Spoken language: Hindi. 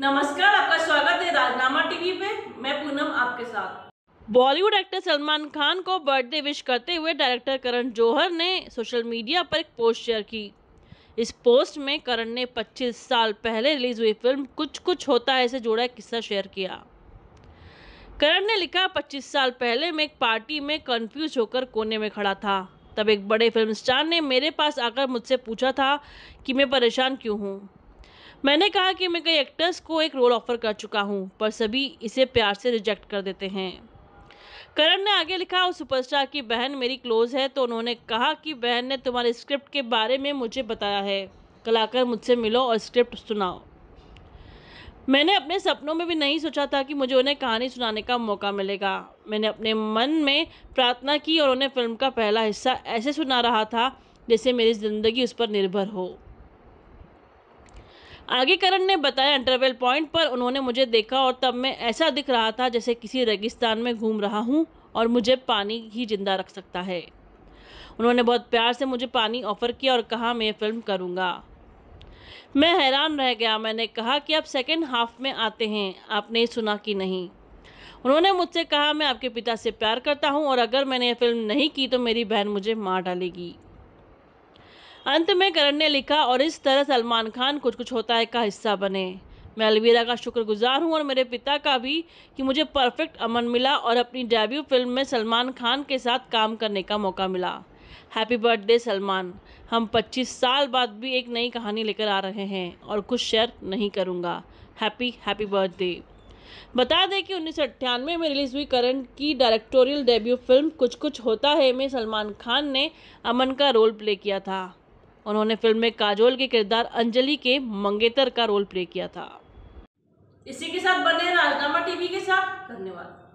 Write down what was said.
नमस्कार आपका स्वागत है राजनामा टीवी पे मैं पूनम आपके साथ बॉलीवुड एक्टर सलमान खान को बर्थडे विश करते हुए डायरेक्टर करण जौहर ने सोशल मीडिया पर एक पोस्ट शेयर की इस पोस्ट में करण ने 25 साल पहले रिलीज हुई फिल्म कुछ कुछ होता है से जुड़ा किस्सा शेयर किया करण ने लिखा 25 साल पहले मैं एक पार्टी में कंफ्यूज होकर कोने में खड़ा था तब एक बड़े फिल्म स्टार ने मेरे पास आकर मुझसे पूछा था कि मैं परेशान क्यों हूँ मैंने कहा कि मैं कई एक्टर्स को एक रोल ऑफर कर चुका हूँ पर सभी इसे प्यार से रिजेक्ट कर देते हैं करण ने आगे लिखा उस सुपरस्टार की बहन मेरी क्लोज है तो उन्होंने कहा कि बहन ने तुम्हारे स्क्रिप्ट के बारे में मुझे बताया है कलाकार मुझसे मिलो और स्क्रिप्ट सुनाओ मैंने अपने सपनों में भी नहीं सोचा था कि मुझे उन्हें कहानी सुनाने का मौका मिलेगा मैंने अपने मन में प्रार्थना की और उन्हें फिल्म का पहला हिस्सा ऐसे सुना रहा था जैसे मेरी ज़िंदगी उस पर निर्भर हो आगे करण ने बताया इंटरवेल पॉइंट पर उन्होंने मुझे देखा और तब मैं ऐसा दिख रहा था जैसे किसी रेगिस्तान में घूम रहा हूँ और मुझे पानी ही जिंदा रख सकता है उन्होंने बहुत प्यार से मुझे पानी ऑफर किया और कहा मैं फिल्म करूँगा मैं हैरान रह गया मैंने कहा कि आप सेकेंड हाफ में आते हैं आपने सुना कि नहीं उन्होंने मुझसे कहा मैं आपके पिता से प्यार करता हूँ और अगर मैंने यह फिल्म नहीं की तो मेरी बहन मुझे मार डालेगी अंत में करण ने लिखा और इस तरह सलमान खान कुछ कुछ होता है का हिस्सा बने मैं अलवीरा का शुक्रगुजार हूँ और मेरे पिता का भी कि मुझे परफेक्ट अमन मिला और अपनी डेब्यू फिल्म में सलमान खान के साथ काम करने का मौका मिला हैप्पी बर्थडे सलमान हम 25 साल बाद भी एक नई कहानी लेकर आ रहे हैं और कुछ शेयर नहीं करूँगा हैप्पी हैप्पी बर्थडे बता दें कि उन्नीस में रिलीज हुई करण की डायरेक्टोरियल डेब्यू फिल्म कुछ कुछ होता है में सलमान खान ने अमन का रोल प्ले किया था उन्होंने फिल्म में काजोल के किरदार अंजलि के मंगेतर का रोल प्ले किया था इसी के साथ बने राजनामा टीवी के साथ धन्यवाद